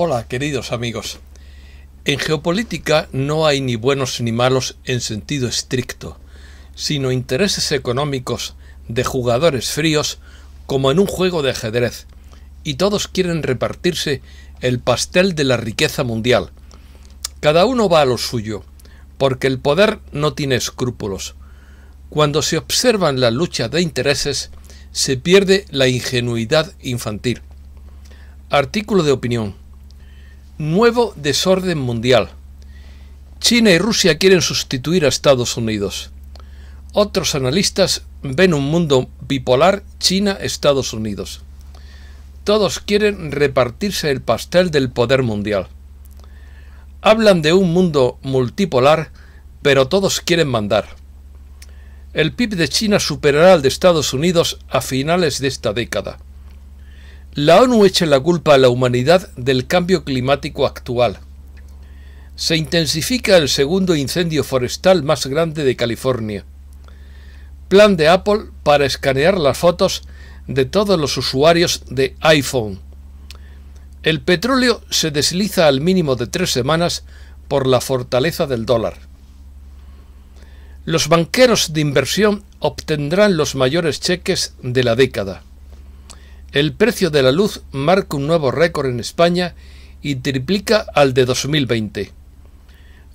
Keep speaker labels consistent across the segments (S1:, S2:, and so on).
S1: Hola, queridos amigos. En geopolítica no hay ni buenos ni malos en sentido estricto, sino intereses económicos de jugadores fríos como en un juego de ajedrez, y todos quieren repartirse el pastel de la riqueza mundial. Cada uno va a lo suyo, porque el poder no tiene escrúpulos. Cuando se observan la lucha de intereses, se pierde la ingenuidad infantil. Artículo de opinión Nuevo desorden mundial. China y Rusia quieren sustituir a Estados Unidos. Otros analistas ven un mundo bipolar China-Estados Unidos. Todos quieren repartirse el pastel del poder mundial. Hablan de un mundo multipolar, pero todos quieren mandar. El PIB de China superará al de Estados Unidos a finales de esta década. La ONU echa la culpa a la humanidad del cambio climático actual. Se intensifica el segundo incendio forestal más grande de California. Plan de Apple para escanear las fotos de todos los usuarios de iPhone. El petróleo se desliza al mínimo de tres semanas por la fortaleza del dólar. Los banqueros de inversión obtendrán los mayores cheques de la década. El precio de la luz marca un nuevo récord en España y triplica al de 2020.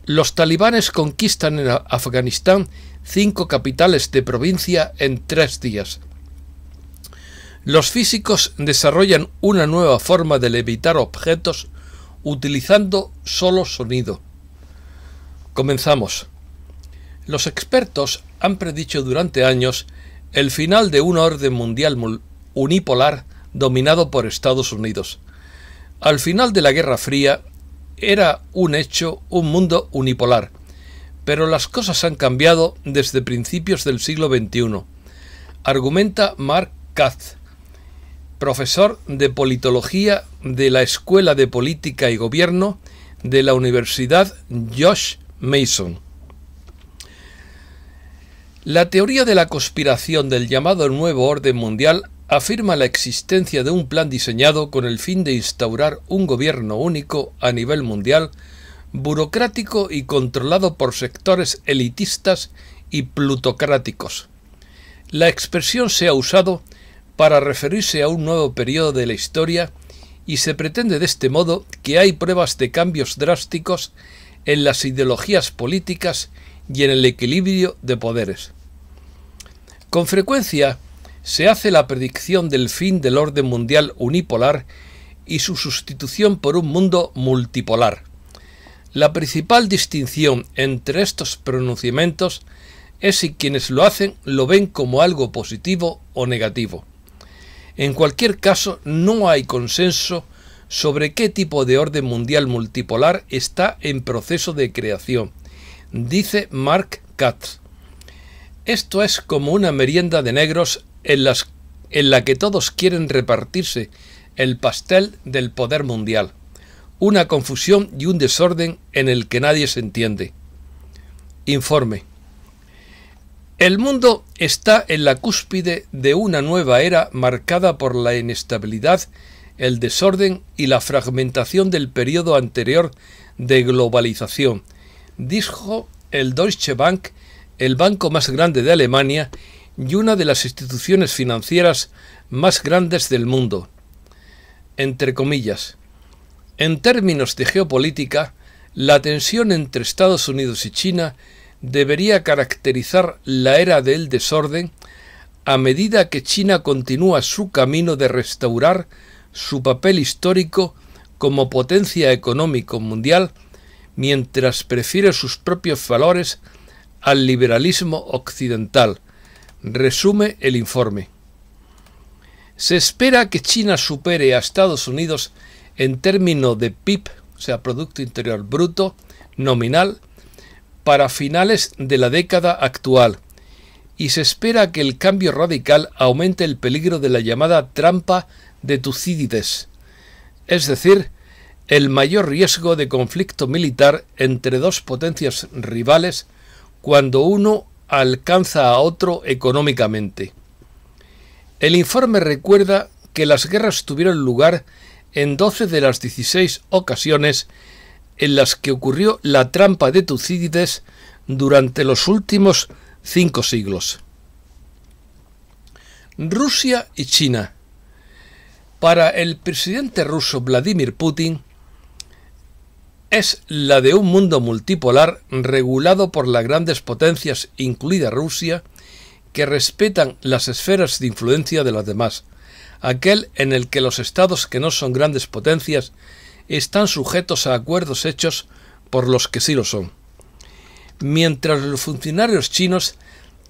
S1: Los talibanes conquistan en Afganistán cinco capitales de provincia en tres días. Los físicos desarrollan una nueva forma de levitar objetos utilizando solo sonido. Comenzamos. Los expertos han predicho durante años el final de una orden mundial unipolar dominado por Estados Unidos. Al final de la Guerra Fría era un hecho un mundo unipolar, pero las cosas han cambiado desde principios del siglo XXI, argumenta Mark Katz, profesor de politología de la Escuela de Política y Gobierno de la Universidad Josh Mason. La teoría de la conspiración del llamado Nuevo Orden Mundial afirma la existencia de un plan diseñado con el fin de instaurar un gobierno único a nivel mundial, burocrático y controlado por sectores elitistas y plutocráticos. La expresión se ha usado para referirse a un nuevo periodo de la historia y se pretende de este modo que hay pruebas de cambios drásticos en las ideologías políticas y en el equilibrio de poderes. Con frecuencia, se hace la predicción del fin del orden mundial unipolar y su sustitución por un mundo multipolar. La principal distinción entre estos pronunciamientos es si quienes lo hacen lo ven como algo positivo o negativo. En cualquier caso, no hay consenso sobre qué tipo de orden mundial multipolar está en proceso de creación, dice Mark Katz. Esto es como una merienda de negros en, las, en la que todos quieren repartirse el pastel del poder mundial, una confusión y un desorden en el que nadie se entiende. Informe. El mundo está en la cúspide de una nueva era marcada por la inestabilidad, el desorden y la fragmentación del periodo anterior de globalización, dijo el Deutsche Bank, el banco más grande de Alemania, y una de las instituciones financieras más grandes del mundo. Entre comillas, en términos de geopolítica, la tensión entre Estados Unidos y China debería caracterizar la era del desorden a medida que China continúa su camino de restaurar su papel histórico como potencia económico mundial mientras prefiere sus propios valores al liberalismo occidental, resume el informe. Se espera que China supere a Estados Unidos en términos de PIB, o sea, Producto Interior Bruto, nominal, para finales de la década actual. Y se espera que el cambio radical aumente el peligro de la llamada trampa de Tucídides, es decir, el mayor riesgo de conflicto militar entre dos potencias rivales cuando uno alcanza a otro económicamente. El informe recuerda que las guerras tuvieron lugar en 12 de las 16 ocasiones en las que ocurrió la trampa de Tucídides durante los últimos cinco siglos. Rusia y China. Para el presidente ruso Vladimir Putin, es la de un mundo multipolar regulado por las grandes potencias, incluida Rusia, que respetan las esferas de influencia de las demás, aquel en el que los estados que no son grandes potencias están sujetos a acuerdos hechos por los que sí lo son. Mientras los funcionarios chinos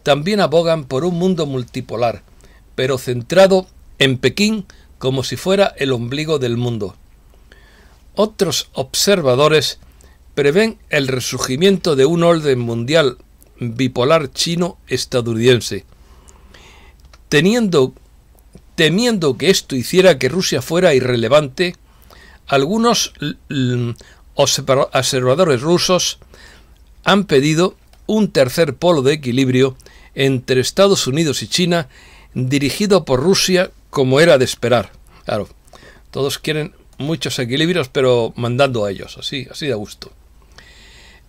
S1: también abogan por un mundo multipolar, pero centrado en Pekín como si fuera el ombligo del mundo. Otros observadores prevén el resurgimiento de un orden mundial bipolar chino-estadounidense, teniendo temiendo que esto hiciera que Rusia fuera irrelevante, algunos observadores rusos han pedido un tercer polo de equilibrio entre Estados Unidos y China dirigido por Rusia como era de esperar. Claro, todos quieren muchos equilibrios, pero mandando a ellos, así, así de gusto.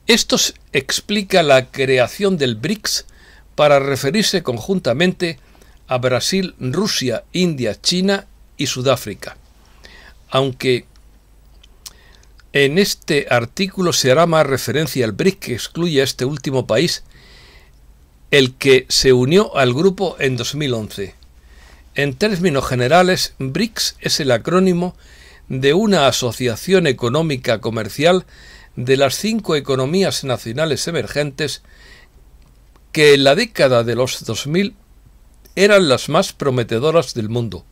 S1: Esto explica la creación del BRICS para referirse conjuntamente a Brasil, Rusia, India, China y Sudáfrica. Aunque en este artículo se hará más referencia al BRICS que excluye a este último país, el que se unió al grupo en 2011. En términos generales, BRICS es el acrónimo de una asociación económica comercial de las cinco economías nacionales emergentes que en la década de los 2000 eran las más prometedoras del mundo.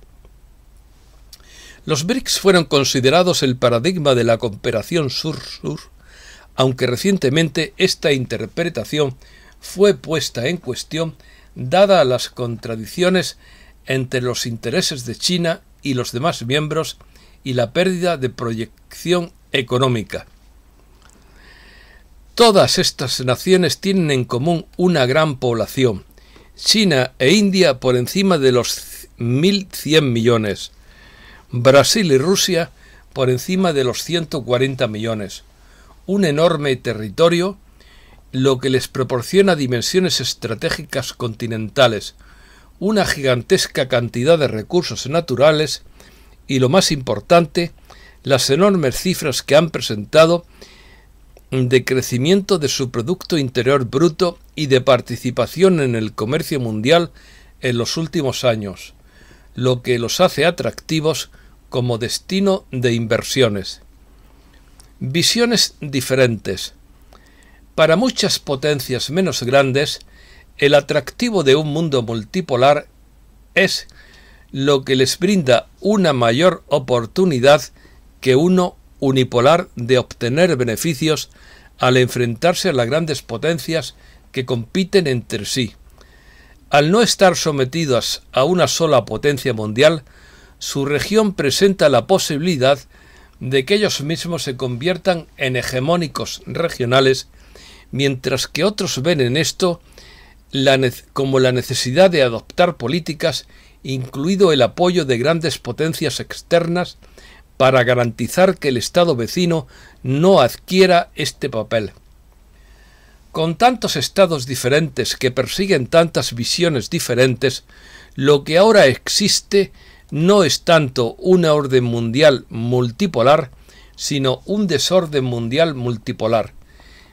S1: Los BRICS fueron considerados el paradigma de la cooperación sur-sur, aunque recientemente esta interpretación fue puesta en cuestión dada las contradicciones entre los intereses de China y los demás miembros y la pérdida de proyección económica. Todas estas naciones tienen en común una gran población, China e India por encima de los 1.100 millones, Brasil y Rusia por encima de los 140 millones, un enorme territorio, lo que les proporciona dimensiones estratégicas continentales, una gigantesca cantidad de recursos naturales y lo más importante, las enormes cifras que han presentado de crecimiento de su Producto Interior Bruto y de participación en el comercio mundial en los últimos años, lo que los hace atractivos como destino de inversiones. Visiones diferentes. Para muchas potencias menos grandes, el atractivo de un mundo multipolar es lo que les brinda una mayor oportunidad que uno unipolar de obtener beneficios al enfrentarse a las grandes potencias que compiten entre sí. Al no estar sometidas a una sola potencia mundial, su región presenta la posibilidad de que ellos mismos se conviertan en hegemónicos regionales, mientras que otros ven en esto como la necesidad de adoptar políticas incluido el apoyo de grandes potencias externas, para garantizar que el Estado vecino no adquiera este papel. Con tantos estados diferentes que persiguen tantas visiones diferentes, lo que ahora existe no es tanto una orden mundial multipolar, sino un desorden mundial multipolar.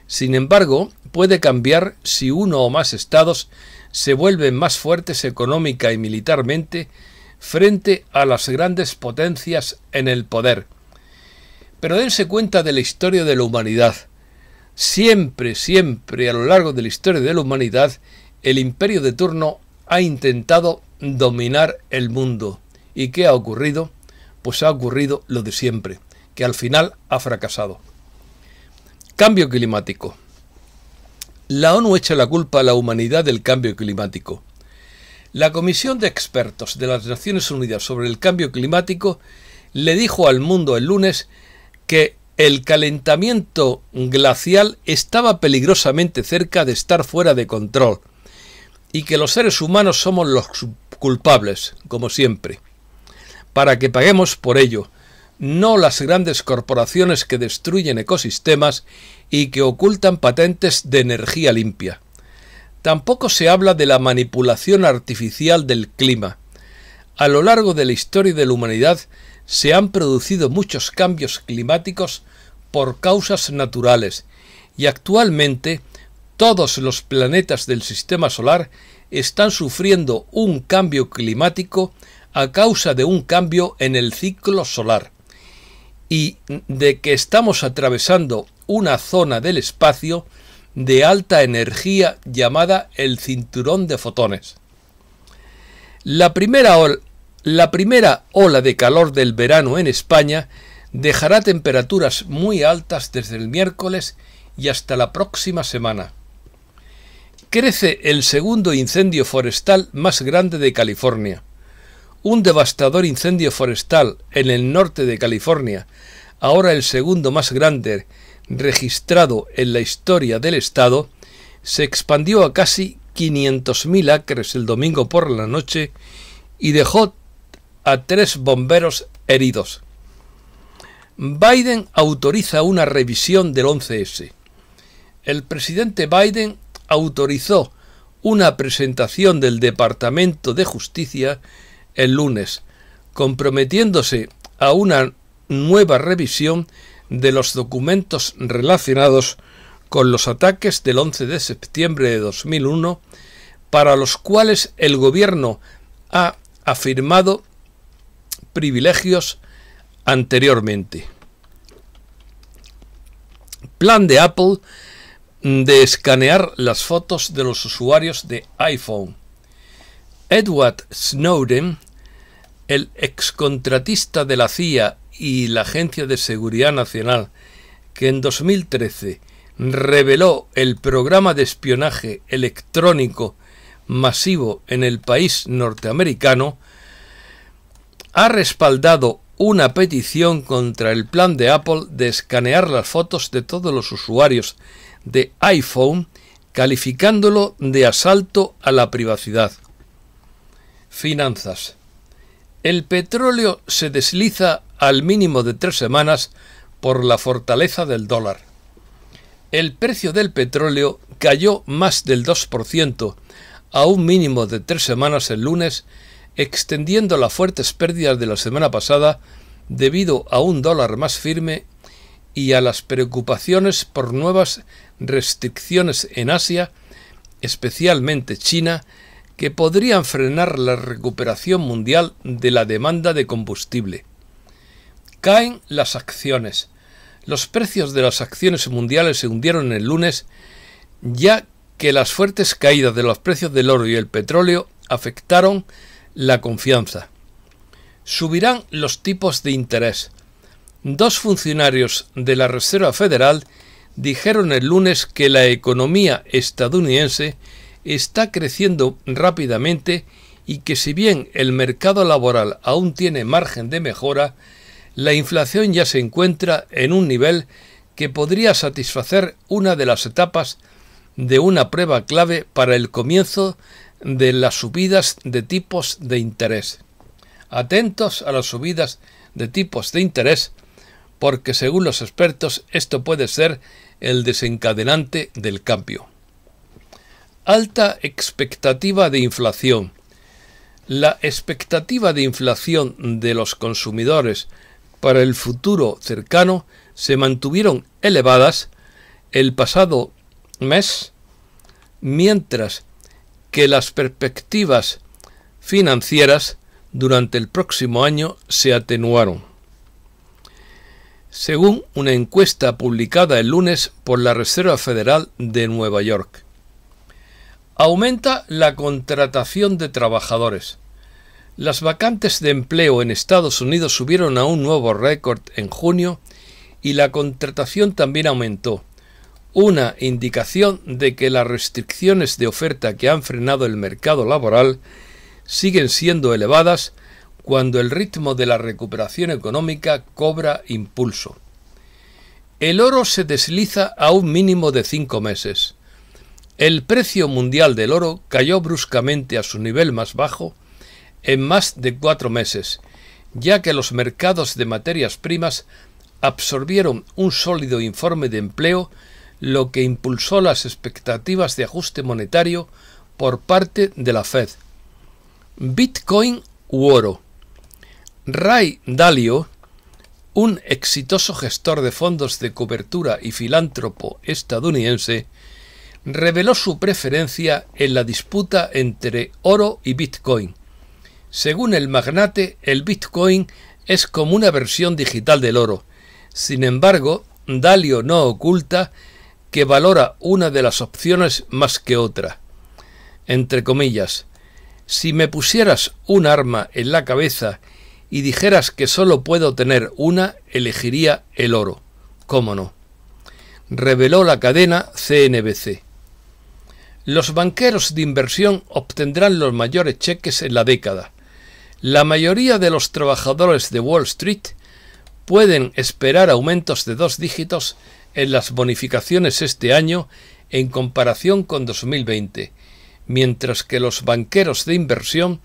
S1: Sin embargo, puede cambiar si uno o más estados se vuelven más fuertes económica y militarmente frente a las grandes potencias en el poder. Pero dense cuenta de la historia de la humanidad. Siempre, siempre, a lo largo de la historia de la humanidad, el imperio de turno ha intentado dominar el mundo. ¿Y qué ha ocurrido? Pues ha ocurrido lo de siempre, que al final ha fracasado. Cambio climático. La ONU echa la culpa a la humanidad del cambio climático. La Comisión de Expertos de las Naciones Unidas sobre el Cambio Climático le dijo al mundo el lunes que el calentamiento glacial estaba peligrosamente cerca de estar fuera de control y que los seres humanos somos los culpables, como siempre, para que paguemos por ello, no las grandes corporaciones que destruyen ecosistemas y que ocultan patentes de energía limpia. Tampoco se habla de la manipulación artificial del clima. A lo largo de la historia de la humanidad se han producido muchos cambios climáticos por causas naturales y actualmente todos los planetas del sistema solar están sufriendo un cambio climático a causa de un cambio en el ciclo solar y de que estamos atravesando una zona del espacio de alta energía llamada el cinturón de fotones. La primera, la primera ola de calor del verano en España dejará temperaturas muy altas desde el miércoles y hasta la próxima semana. Crece el segundo incendio forestal más grande de California un devastador incendio forestal en el norte de California, ahora el segundo más grande registrado en la historia del estado, se expandió a casi 500.000 acres el domingo por la noche y dejó a tres bomberos heridos. Biden autoriza una revisión del 11S. El presidente Biden autorizó una presentación del Departamento de Justicia el lunes, comprometiéndose a una nueva revisión de los documentos relacionados con los ataques del 11 de septiembre de 2001, para los cuales el gobierno ha afirmado privilegios anteriormente. Plan de Apple de escanear las fotos de los usuarios de iPhone. Edward Snowden el excontratista de la CIA y la Agencia de Seguridad Nacional, que en 2013 reveló el programa de espionaje electrónico masivo en el país norteamericano, ha respaldado una petición contra el plan de Apple de escanear las fotos de todos los usuarios de iPhone, calificándolo de asalto a la privacidad. Finanzas. El petróleo se desliza al mínimo de tres semanas por la fortaleza del dólar. El precio del petróleo cayó más del 2% a un mínimo de tres semanas el lunes, extendiendo las fuertes pérdidas de la semana pasada debido a un dólar más firme y a las preocupaciones por nuevas restricciones en Asia, especialmente China, que podrían frenar la recuperación mundial de la demanda de combustible. Caen las acciones. Los precios de las acciones mundiales se hundieron el lunes, ya que las fuertes caídas de los precios del oro y el petróleo afectaron la confianza. Subirán los tipos de interés. Dos funcionarios de la Reserva Federal dijeron el lunes que la economía estadounidense está creciendo rápidamente y que si bien el mercado laboral aún tiene margen de mejora, la inflación ya se encuentra en un nivel que podría satisfacer una de las etapas de una prueba clave para el comienzo de las subidas de tipos de interés. Atentos a las subidas de tipos de interés, porque según los expertos esto puede ser el desencadenante del cambio alta expectativa de inflación. La expectativa de inflación de los consumidores para el futuro cercano se mantuvieron elevadas el pasado mes, mientras que las perspectivas financieras durante el próximo año se atenuaron. Según una encuesta publicada el lunes por la Reserva Federal de Nueva York, Aumenta la contratación de trabajadores. Las vacantes de empleo en Estados Unidos subieron a un nuevo récord en junio y la contratación también aumentó, una indicación de que las restricciones de oferta que han frenado el mercado laboral siguen siendo elevadas cuando el ritmo de la recuperación económica cobra impulso. El oro se desliza a un mínimo de cinco meses. El precio mundial del oro cayó bruscamente a su nivel más bajo en más de cuatro meses, ya que los mercados de materias primas absorbieron un sólido informe de empleo, lo que impulsó las expectativas de ajuste monetario por parte de la Fed. Bitcoin u oro. Ray Dalio, un exitoso gestor de fondos de cobertura y filántropo estadounidense, reveló su preferencia en la disputa entre oro y Bitcoin. Según el magnate, el Bitcoin es como una versión digital del oro. Sin embargo, Dalio no oculta que valora una de las opciones más que otra. Entre comillas, si me pusieras un arma en la cabeza y dijeras que solo puedo tener una, elegiría el oro. ¿Cómo no? Reveló la cadena CNBC. Los banqueros de inversión obtendrán los mayores cheques en la década. La mayoría de los trabajadores de Wall Street pueden esperar aumentos de dos dígitos en las bonificaciones este año en comparación con 2020, mientras que los banqueros de inversión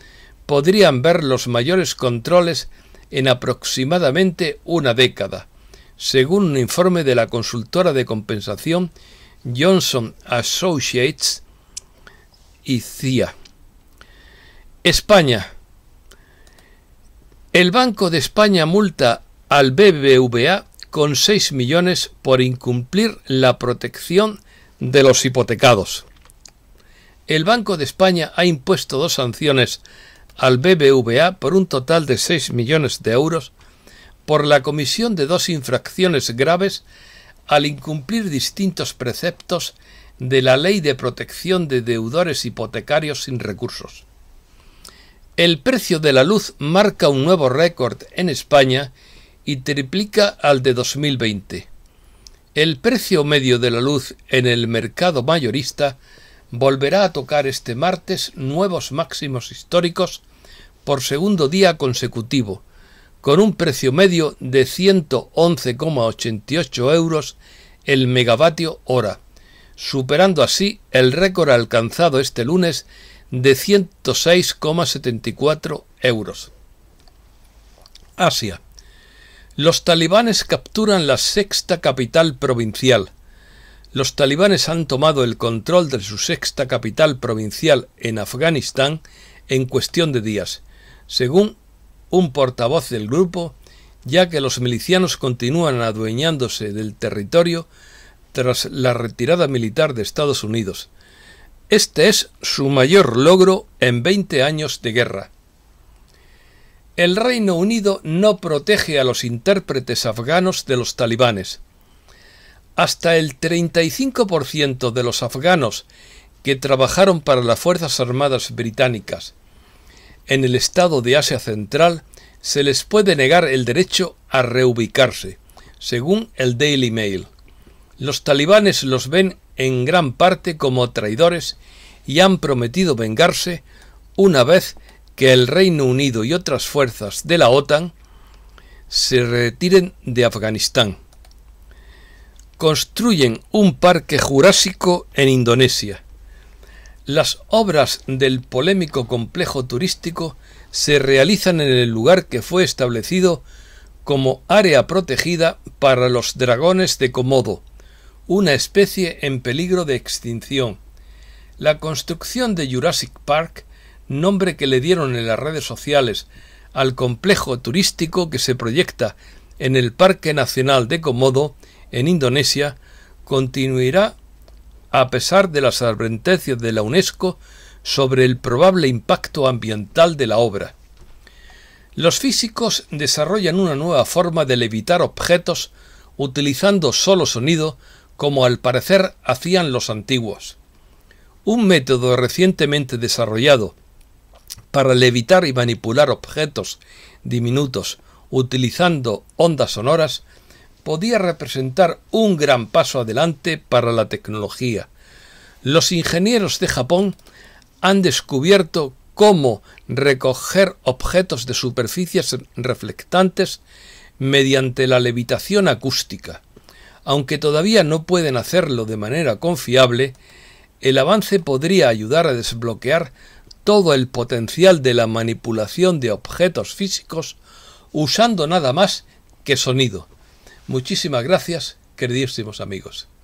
S1: podrían ver los mayores controles en aproximadamente una década, según un informe de la consultora de compensación Johnson Associates y CIA. España. El Banco de España multa al BBVA con 6 millones por incumplir la protección de los hipotecados. El Banco de España ha impuesto dos sanciones al BBVA por un total de 6 millones de euros por la comisión de dos infracciones graves al incumplir distintos preceptos de la Ley de Protección de Deudores Hipotecarios sin Recursos. El precio de la luz marca un nuevo récord en España y triplica al de 2020. El precio medio de la luz en el mercado mayorista volverá a tocar este martes nuevos máximos históricos por segundo día consecutivo, con un precio medio de 111,88 euros el megavatio hora, superando así el récord alcanzado este lunes de 106,74 euros. Asia. Los talibanes capturan la sexta capital provincial. Los talibanes han tomado el control de su sexta capital provincial en Afganistán en cuestión de días, según un portavoz del grupo, ya que los milicianos continúan adueñándose del territorio tras la retirada militar de Estados Unidos. Este es su mayor logro en 20 años de guerra. El Reino Unido no protege a los intérpretes afganos de los talibanes. Hasta el 35% de los afganos que trabajaron para las Fuerzas Armadas británicas en el estado de Asia Central se les puede negar el derecho a reubicarse, según el Daily Mail. Los talibanes los ven en gran parte como traidores y han prometido vengarse una vez que el Reino Unido y otras fuerzas de la OTAN se retiren de Afganistán. Construyen un parque jurásico en Indonesia. Las obras del polémico complejo turístico se realizan en el lugar que fue establecido como área protegida para los dragones de Komodo, una especie en peligro de extinción. La construcción de Jurassic Park, nombre que le dieron en las redes sociales al complejo turístico que se proyecta en el Parque Nacional de Komodo, en Indonesia, continuará a pesar de las advertencias de la UNESCO sobre el probable impacto ambiental de la obra. Los físicos desarrollan una nueva forma de levitar objetos utilizando solo sonido como al parecer hacían los antiguos. Un método recientemente desarrollado para levitar y manipular objetos diminutos utilizando ondas sonoras podía representar un gran paso adelante para la tecnología. Los ingenieros de Japón han descubierto cómo recoger objetos de superficies reflectantes mediante la levitación acústica. Aunque todavía no pueden hacerlo de manera confiable, el avance podría ayudar a desbloquear todo el potencial de la manipulación de objetos físicos usando nada más que sonido. Muchísimas gracias, queridísimos amigos.